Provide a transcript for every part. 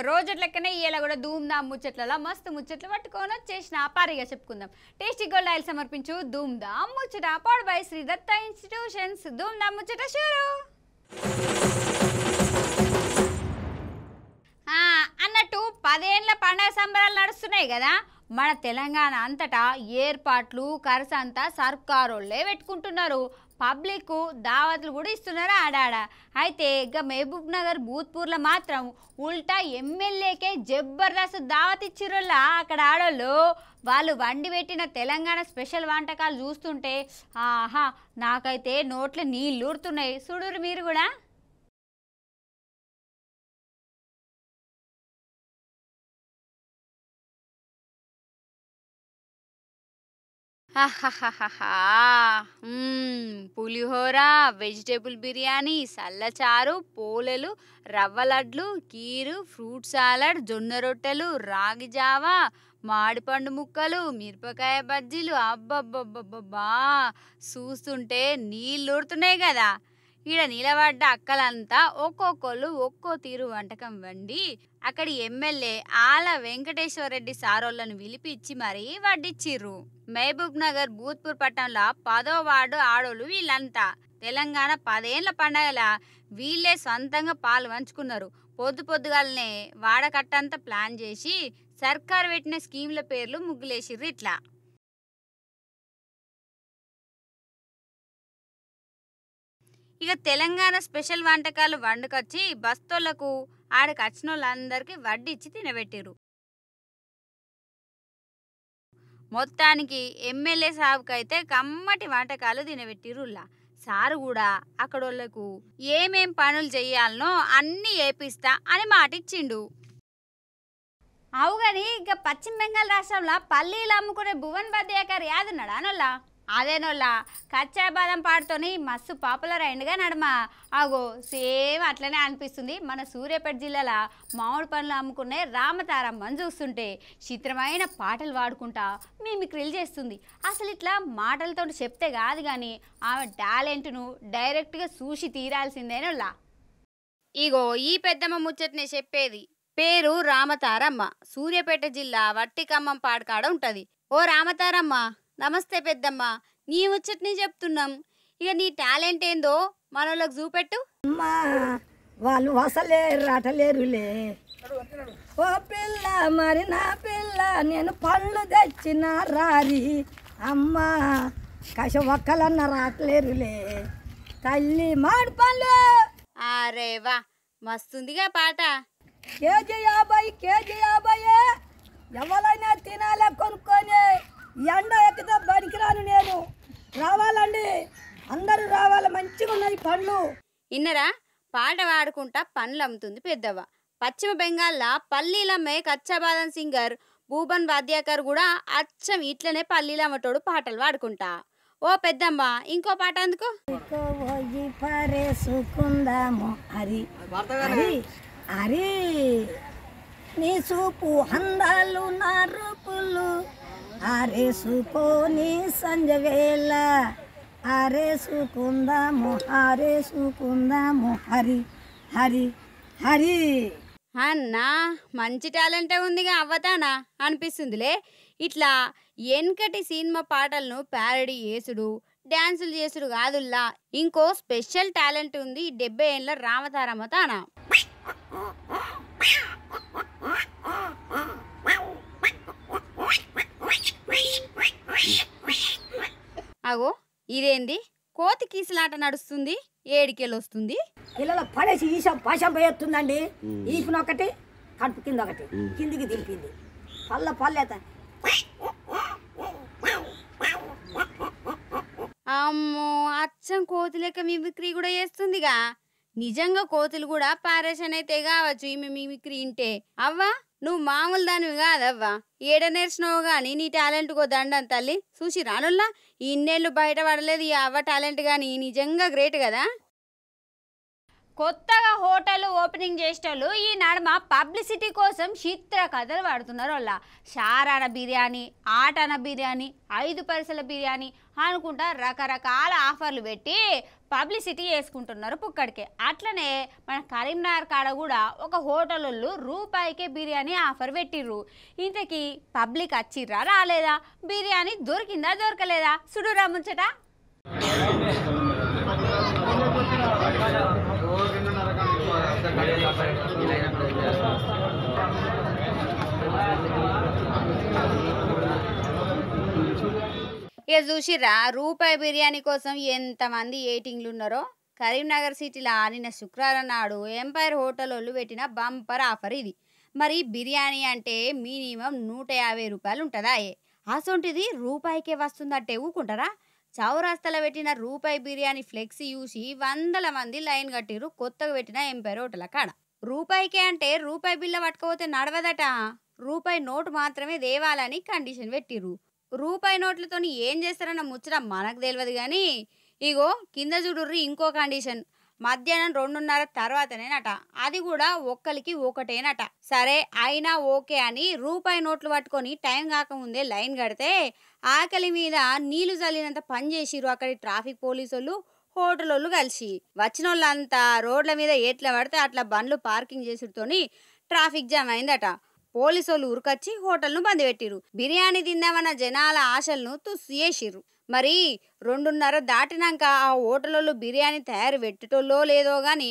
ఇదిగో రోజు లెక్కనే ఇలా కూడా ధూమ్ధామ్ ముచ్చట్లలా మస్తు ముచ్చట్లు పట్టుకొని వచ్చేసిన పారిగా చెప్పుకుందాం టేస్టీ గోల్డ్ ఆయిల్ సమర్పించు ధూమ్ధామ్ ముచ్చట పాడు బై శ్రీ దత్త ఇన్స్టిట్యూషన్స్ ధూమ్ధామ్ ముచ్చట షూరు అన్నట్టు పదేళ్ల పండగ సంబరాలు నడుస్తున్నాయి కదా మన తెలంగాణ అంతటా ఏర్పాట్లు కరసంతా సర్కారోళ్ళే పెట్టుకుంటున్నారు పబ్లిక్ దావత్లు కూడా ఇస్తున్నారు ఆడాడ అయితే ఇక మహబూబ్ నగర్ భూత్పూర్లో మాత్రం ఉల్టా ఎమ్మెల్యేకే జబర్దస్త్ దావత్ ఇచ్చిరుల్లా అక్కడ ఆడోళ్ళు వాళ్ళు వండి పెట్టిన తెలంగాణ స్పెషల్ వంటకాలు చూస్తుంటే ఆహా నాకైతే నోట్లో నీళ్ళు ఊరుతున్నాయి చూడురు మీరు కూడా పులిహోర వెజిటేబుల్ బిర్యానీ సల్లచారు పోలెలు రవ్వ లడ్లు కీరు ఫ్రూట్ సాలడ్ జొన్న రొట్టెలు రాగి జావ మాడిపండు ముక్కలు మిరపకాయ బజ్జీలు అబ్బబ్బబ్బబ్బా చూస్తుంటే నీళ్ళు ఊడుతున్నాయి కదా ఈడ నిలబడ్డ అక్కలంతా ఒక్కొక్కళ్ళు ఒక్కో తీరు వంటకం వండి అక్కడి ఎమ్మెల్యే ఆల వెంకటేశ్వర రెడ్డి సారోళ్లను పిలిపించి మరీ వడ్డిచ్చిర్రు మహబూబ్ నగర్ భూత్పూర్ పట్టణంలో పదో వార్డు ఆడోళ్ళు వీళ్ళంతా తెలంగాణ పదేళ్ల పండగల వీళ్ళే సొంతంగా పాలు పంచుకున్నారు పొద్దు పొద్దుగాలనే వాడకట్టంతా ప్లాన్ చేసి సర్కార్ పెట్టిన స్కీమ్ల పేర్లు ముగ్గులేసిర్రు ఇట్లా ఇక తెలంగాణ స్పెషల్ వంటకాలు వండుకొచ్చి బస్తోళ్లకు ఆడకి వచ్చిన వాళ్ళందరికీ వడ్డీ ఇచ్చి మొత్తానికి ఎమ్మెల్యే సాబుకి అయితే కమ్మటి వంటకాలు తినబెట్టిరుల్లా సారు కూడా అక్కడ వాళ్ళకు ఏమేం పనులు చేయాలనో అన్నీ ఏపిస్తా అని మాటిచ్చిండు అవుగాని ఇక పశ్చిమ బెంగాల్ రాష్ట్రంలో పల్లీలు అమ్ముకునే భువన్ బద్దయ్య గారు యాదన్నాడా అనల్లా అదేనోళ్ళ కచ్చా బాదం పాడుతోని మస్తు పాపులర్ అయిందిగా నడమ అగో సేమ్ అట్లనే అనిపిస్తుంది మన సూర్యాపేట జిల్లాలో మామిడి పనులు అమ్ముకునే రామతారమ్మని చూస్తుంటే చిత్రమైన పాటలు వాడుకుంటా క్రిల్ చేస్తుంది అసలు ఇట్లా మాటలతో చెప్తే కాదు కానీ ఆమె టాలెంట్ను డైరెక్ట్గా చూసి తీరాల్సిందేనోళ్ళ ఇగో ఈ పెద్దమ్మ ముచ్చటనే చెప్పేది పేరు రామతారమ్మ సూర్యాపేట జిల్లా వట్టికమ్మం పాడకాడ ఉంటుంది ఓ రామతారమ్మ నమస్తే పెద్దమ్మ నీ ముచ్చట్ని చెప్తున్నాం ఇక నీ టాలెంట్ ఏందో మనలోకి చూపెట్టు అమ్మా వాళ్ళు వసలేరు రాటలేరులే ఓ పిల్ల మరి నా పిల్ల నేను పళ్ళు తెచ్చిన రారి అమ్మా కష ఒక్కలన్న రాటలేరులే తల్లి మాడి పళ్ళు అరే వా మస్తుందిగా పాట కేజీ యాభై కేజీ యాభై ఎవరైనా తినాలా కొనుక్కొని ఎండ ఎక్కితే బడికిరాను నేను రావాలండి అందరూ రావాలి మంచిగా ఉన్నాయి పండ్లు ఇన్నరా పాట పాడుకుంటా పండ్లు అమ్ముతుంది పెద్దవ్వ పశ్చిమ బెంగాల్లో పల్లీలమ్మే కచ్చాబాదం సింగర్ భూపన్ వాద్యాకర్ కూడా అచ్చం ఇట్లనే పల్లీలు అమ్మటోడు పాటలు పాడుకుంటా ఓ పెద్దమ్మ ఇంకో పాట అందుకు అరే నీ చూపు అందాలు నా రూపులు అరే అరే సంజవేళ అరే సుకుందాము హరి హరి హరి అన్నా మంచి టాలెంటే ఉందిగా అవ్వతానా అనిపిస్తుందిలే ఇట్లా వెనకటి సినిమా పాటలను ప్యారడీ చేసుడు డ్యాన్సులు చేసుడు కాదుల్లా ఇంకో స్పెషల్ టాలెంట్ ఉంది ఈ డెబ్బై ఏళ్ళ రామతారమ్మ తానా ఇదేంది కోతి కీసలాట నడుస్తుంది వస్తుంది పిల్లల పడేసి ఈశం పాశం పోయేస్తుందండి ఈపున ఒకటి కడుపు కింద ఒకటి కిందికి దింపింది పళ్ళ పల్లెత అమ్మో అచ్చం కోతి లెక్క మిమిక్రీ కూడా చేస్తుందిగా నిజంగా కోతులు కూడా పారేషన్ అయితే కావచ్చు ఈమె మిమిక్రీ ఇంటే అవ్వా నువ్వు మామూలు దానివి కాదవ్వా ఏడ నేర్చినావు కానీ నీ టాలెంట్కో దండం తల్లి చూసి రానుల్లా ఇన్నేళ్ళు బయటపడలేదు ఈ అవ్వ టాలెంట్ కానీ నిజంగా గ్రేట్ కదా కొత్తగా హోటల్ ఓపెనింగ్ చేసేటోళ్ళు ఈ నడమ పబ్లిసిటీ కోసం చిత్ర కథలు పడుతున్నారు వాళ్ళ షారాన బిర్యానీ ఆటన బిర్యానీ ఐదు పరిసల బిర్యానీ అనుకుంటా రకరకాల ఆఫర్లు పెట్టి పబ్లిసిటీ చేసుకుంటున్నారు పుక్కడికే అట్లనే మన కరీంనగర్ కాడ కూడా ఒక హోటల్లో రూపాయికే బిర్యానీ ఆఫర్ పెట్టిర్రు ఇంతకీ పబ్లిక్ వచ్చిర్రా రాలేదా బిర్యానీ దొరికిందా దొరకలేదా సుడురా ముచ్చట ఇక చూసిరా రూపాయి బిర్యానీ కోసం ఎంతమంది ఏటింగ్లు ఉన్నారో కరీంనగర్ సిటీలో ఆడిన శుక్రవారం నాడు ఎంపైర్ హోటల్ వాళ్ళు పెట్టిన బంపర్ ఆఫర్ ఇది మరి బిర్యానీ అంటే మినిమం నూట యాభై రూపాయలు ఉంటుందా ఏ అసొంటిది రూపాయికే వస్తుందంటే ఊకుంటారా చౌరాస్తలో పెట్టిన రూపాయి బిర్యానీ ఫ్లెక్సీ చూసి వందల మంది లైన్ కట్టిరు కొత్తగా పెట్టిన ఎంపైర్ హోటల్ కాడ రూపాయికే అంటే రూపాయి బిల్ల పట్టుకపోతే నడవదట రూపాయి నోటు మాత్రమే దేవాలని కండిషన్ పెట్టిరు రూపాయి నోట్లతో ఏం చేస్తారన్న ముచ్చట మనకు తెలియదు కానీ ఇగో కింద చూడుర్రి ఇంకో కండిషన్ మధ్యాహ్నం రెండున్నర తర్వాతనేనట అది కూడా ఒక్కరికి ఒకటేనట సరే అయినా ఓకే అని రూపాయి నోట్లు పట్టుకొని టైం కాకముందే లైన్ కడితే ఆకలి మీద నీళ్లు చల్లినంత పని చేసిరు అక్కడి ట్రాఫిక్ పోలీసులు హోటల్ వాళ్ళు కలిసి వచ్చిన వాళ్ళంతా రోడ్ల మీద ఎట్లా పడితే అట్లా బండ్లు పార్కింగ్ చేసుడుతోని ట్రాఫిక్ జామ్ అయిందట పోలీసులు ఉరికొచ్చి హోటల్ను బంద్ పెట్టిరు బిర్యానీ తిందామన్న జనాల ఆశలను తుస్సు చేసిర్రు మరి రెండున్నర దాటినాక ఆ హోటల్లో బిర్యానీ తయారు పెట్టేటోళ్ళో లేదో కానీ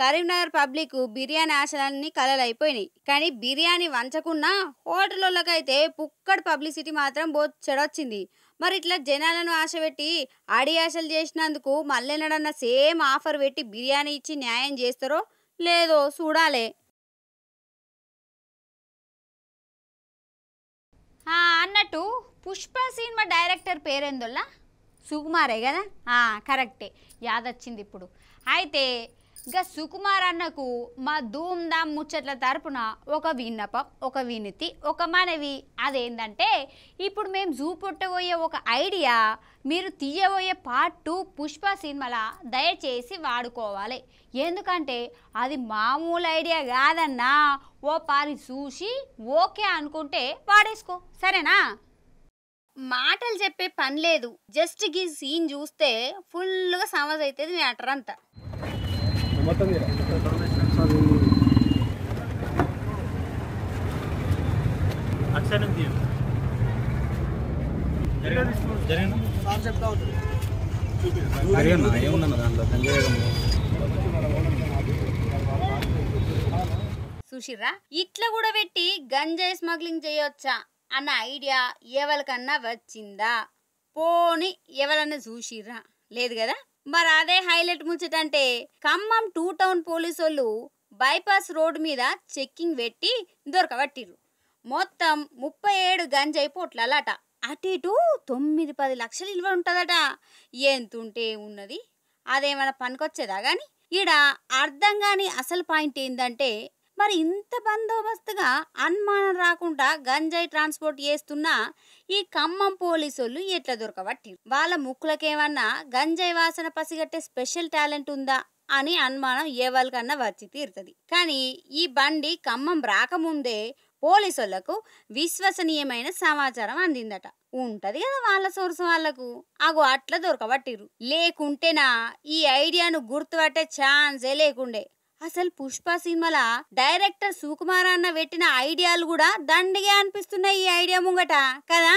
కరీంనగర్ పబ్లిక్ బిర్యానీ ఆశలన్నీ కలలైపోయినాయి కానీ బిర్యానీ వంచకున్నా హోటల్లోకైతే పుక్కడి పబ్లిసిటీ మాత్రం బొచ్చడొచ్చింది మరి ఇట్లా జనాలను ఆశ పెట్టి ఆడి ఆశలు చేసినందుకు మళ్ళీ సేమ్ ఆఫర్ పెట్టి బిర్యానీ ఇచ్చి న్యాయం చేస్తారో లేదో చూడాలే అన్నట్టు పుష్ప సినిమా డైరెక్టర్ పేరేందుల్లా సుకుమారే కదా కరెక్టే యాదొచ్చింది ఇప్పుడు అయితే గా సుకుమార్ అన్నకు మా ధూమ్ దామ్ ముచ్చట్ల తరపున ఒక విన్నపం ఒక వినతి ఒక మనవి అదేంటంటే ఇప్పుడు మేము చూపొట్టబోయే ఒక ఐడియా మీరు తీయబోయే పార్ట్ టూ పుష్ప సినిమాల దయచేసి వాడుకోవాలి ఎందుకంటే అది మామూలు ఐడియా కాదన్నా ఓ పారి చూసి ఓకే అనుకుంటే వాడేసుకో సరేనా మాటలు చెప్పే పని లేదు జస్ట్ గీ సీన్ చూస్తే ఫుల్గా సమజ్ అవుతుంది మ్యాటర్ అంతా మొత్తం అరేనా ఏమున్నా దాంట్లో చూసిర్రా ఇట్లా కూడా పెట్టి గంజాయి స్మగ్లింగ్ చేయొచ్చా అన్న ఐడియా ఎవరికన్నా వచ్చిందా పోని ఎవరన్నా చూసిర్రా లేదు కదా మరి అదే హైలైట్ ముంచటంటే ఖమ్మం టూ టౌన్ వాళ్ళు బైపాస్ రోడ్ మీద చెక్కింగ్ పెట్టి దొరకబట్టిర్రు మొత్తం ముప్పై ఏడు గంజాయి అలాట అటు ఇటు తొమ్మిది పది లక్షలు ఇల్వ ఉంటుందట ఎంతుంటే ఉన్నది అదేమైనా పనికొచ్చేదా కానీ ఈడ అర్థం కాని అసలు పాయింట్ ఏంటంటే మరి ఇంత బందోబస్తుగా అనుమానం రాకుండా గంజాయి ట్రాన్స్పోర్ట్ చేస్తున్నా ఈ ఖమ్మం పోలీసోళ్ళు ఎట్లా దొరకబట్టి వాళ్ళ ముక్కులకేమన్నా గంజాయి వాసన పసిగట్టే స్పెషల్ టాలెంట్ ఉందా అని అనుమానం వాళ్ళకన్నా వచ్చి తీరుతుంది కానీ ఈ బండి ఖమ్మం రాకముందే పోలీసులకు విశ్వసనీయమైన సమాచారం అందిందట ఉంటది కదా వాళ్ళ సోర్స్ వాళ్లకు అగో అట్లా దొరకబట్టిరు లేకుంటేనా ఈ ఐడియాను గుర్తుపట్టే ఛాన్సే లేకుండే అసలు పుష్ప సినిమాల డైరెక్టర్ సుకుమార్ అన్న పెట్టిన ఐడియాలు కూడా దండిగా అనిపిస్తున్నాయి ఈ ఐడియా ముంగట కదా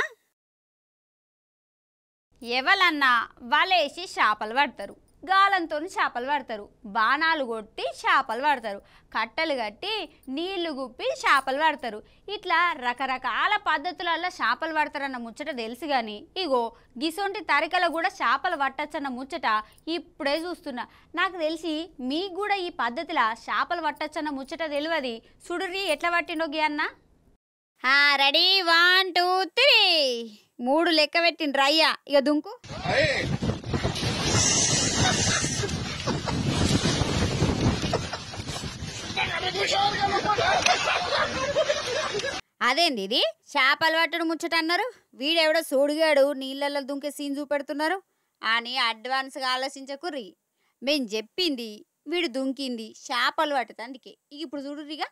ఎవలన్నా వాళ్ళేసి చేపలు పడతారు గాలంతో చేపలు పడతారు బాణాలు కొట్టి చేపలు పడతారు కట్టలు కట్టి నీళ్లు గుప్పి చేపలు పడతారు ఇట్లా రకరకాల పద్ధతులలో చేపలు పడతారన్న ముచ్చట తెలుసు కానీ ఇగో గిసొంటి తరికలో కూడా చేపలు పట్టచ్చన్న ముచ్చట ఇప్పుడే చూస్తున్నా నాకు తెలిసి మీకు కూడా ఈ పద్ధతిలో చేపలు పట్టచ్చన్న ముచ్చట తెలియదు సుడురి ఎట్లా పట్టిండో అన్న రెడీ వన్ టూ త్రీ మూడు లెక్క పెట్టిండ్రయ్యా ఇక దుంకు అదేంది ఇది చేపలు పట్టడం ముచ్చట అన్నారు వీడెవడో సోడిగాడు నీళ్ళల్లో దుంకే సీన్ చూపెడుతున్నారు అని అడ్వాన్స్గా ఆలోచించకుర్రి మేము చెప్పింది వీడు దుంకింది చేపలు పట్టదు అందుకే ఇక ఇప్పుడు చూడురిగా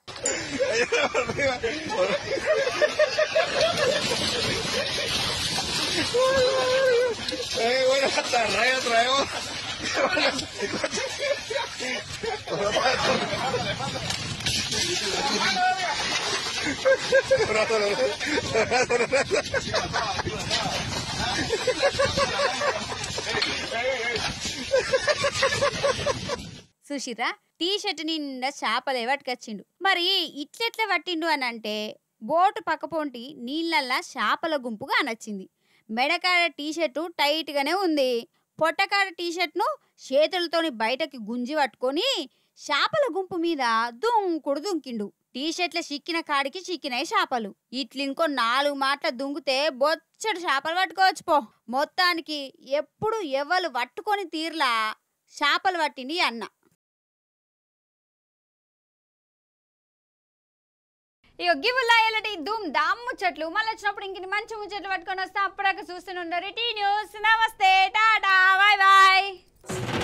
సుశీత టీ షర్ట్ నిండా చేపలే పట్టుకొచ్చిండు మరి ఇట్లెట్ల పట్టిండు అని అంటే బోటు పక్కపోంటి నీళ్ళల్లా చేపల గుంపుగా అనొచ్చింది మెడకాడ టీ టైట్గానే ఉంది పొట్టకాడ టీ చేతులతోని బయటకి గుంజి పట్టుకొని చేపల గుంపు మీద దుంకుడు దుంకిండు టీషర్ట్ల చిక్కిన కాడికి చిక్కినాయి చేపలు ఇంకో నాలుగు మాటల దుంగితే బొచ్చడు చేపలు పట్టుకోవచ్చు పో మొత్తానికి ఎప్పుడు ఎవరు పట్టుకొని తీర్లా చేపలు పట్టింది అన్న ఇక గివ్వులాయాలంటే దుమ్ దామ్ ముచ్చట్లు మళ్ళీ వచ్చినప్పుడు ఇంక మంచి ముచ్చట్లు పట్టుకొని వస్తాం అప్పటిదాకా చూస్తూనే ఉండరు టీ న్యూస్ నమస్తే టాటా బాయ్ బాయ్